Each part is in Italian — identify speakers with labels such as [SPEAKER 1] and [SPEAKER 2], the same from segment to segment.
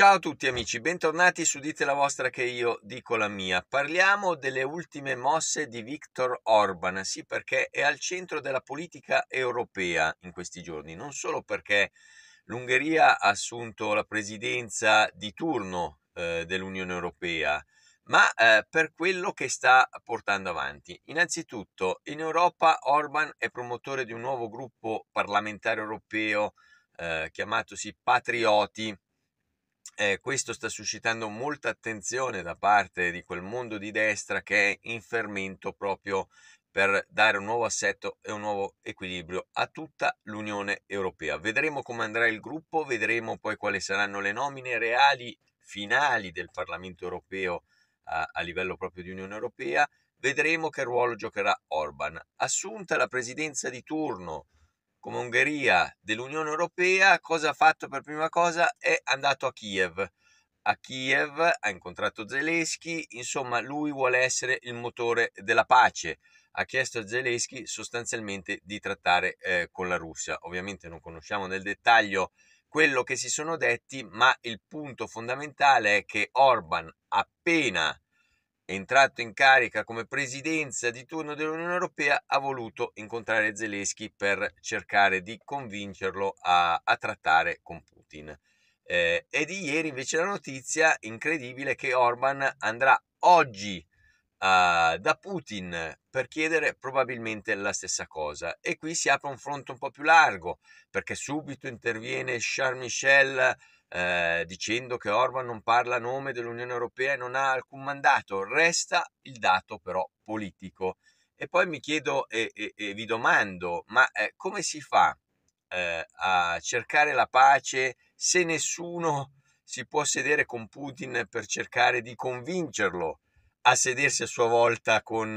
[SPEAKER 1] Ciao a tutti amici, bentornati su Dite la vostra che io dico la mia. Parliamo delle ultime mosse di Viktor Orban, sì perché è al centro della politica europea in questi giorni, non solo perché l'Ungheria ha assunto la presidenza di turno eh, dell'Unione Europea, ma eh, per quello che sta portando avanti. Innanzitutto, in Europa Orban è promotore di un nuovo gruppo parlamentare europeo eh, chiamatosi Patrioti eh, questo sta suscitando molta attenzione da parte di quel mondo di destra che è in fermento proprio per dare un nuovo assetto e un nuovo equilibrio a tutta l'Unione Europea. Vedremo come andrà il gruppo, vedremo poi quali saranno le nomine reali finali del Parlamento europeo a, a livello proprio di Unione Europea, vedremo che ruolo giocherà Orban. Assunta la presidenza di turno come Ungheria dell'Unione Europea, cosa ha fatto per prima cosa? È andato a Kiev. A Kiev ha incontrato Zelensky, insomma lui vuole essere il motore della pace. Ha chiesto a Zelensky sostanzialmente di trattare eh, con la Russia. Ovviamente non conosciamo nel dettaglio quello che si sono detti, ma il punto fondamentale è che Orban appena entrato in carica come presidenza di turno dell'Unione Europea, ha voluto incontrare Zelensky per cercare di convincerlo a, a trattare con Putin. Eh, è di ieri invece la notizia incredibile che Orban andrà oggi eh, da Putin per chiedere probabilmente la stessa cosa. E qui si apre un fronte un po' più largo, perché subito interviene Charles Michel eh, dicendo che Orban non parla a nome dell'Unione Europea e non ha alcun mandato, resta il dato però politico. E poi mi chiedo e, e, e vi domando, ma eh, come si fa eh, a cercare la pace se nessuno si può sedere con Putin per cercare di convincerlo a sedersi a sua volta con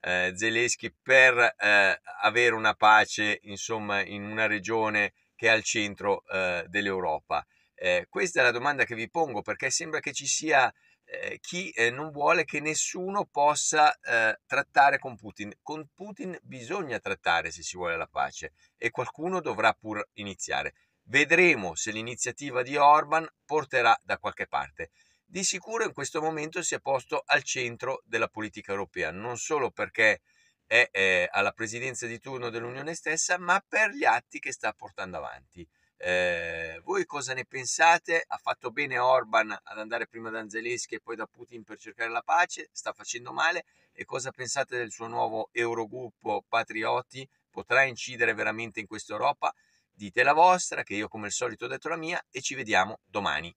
[SPEAKER 1] eh, Zelensky per eh, avere una pace, insomma, in una regione che è al centro eh, dell'Europa? Eh, questa è la domanda che vi pongo perché sembra che ci sia eh, chi eh, non vuole che nessuno possa eh, trattare con Putin. Con Putin bisogna trattare se si vuole la pace e qualcuno dovrà pur iniziare. Vedremo se l'iniziativa di Orban porterà da qualche parte. Di sicuro in questo momento si è posto al centro della politica europea, non solo perché è eh, alla presidenza di turno dell'Unione stessa, ma per gli atti che sta portando avanti. Ehm, voi cosa ne pensate? Ha fatto bene Orban ad andare prima da Zelensky e poi da Putin per cercare la pace? Sta facendo male? E cosa pensate del suo nuovo Eurogruppo Patrioti? Potrà incidere veramente in questa Europa? Dite la vostra, che io come al solito ho detto la mia, e ci vediamo domani.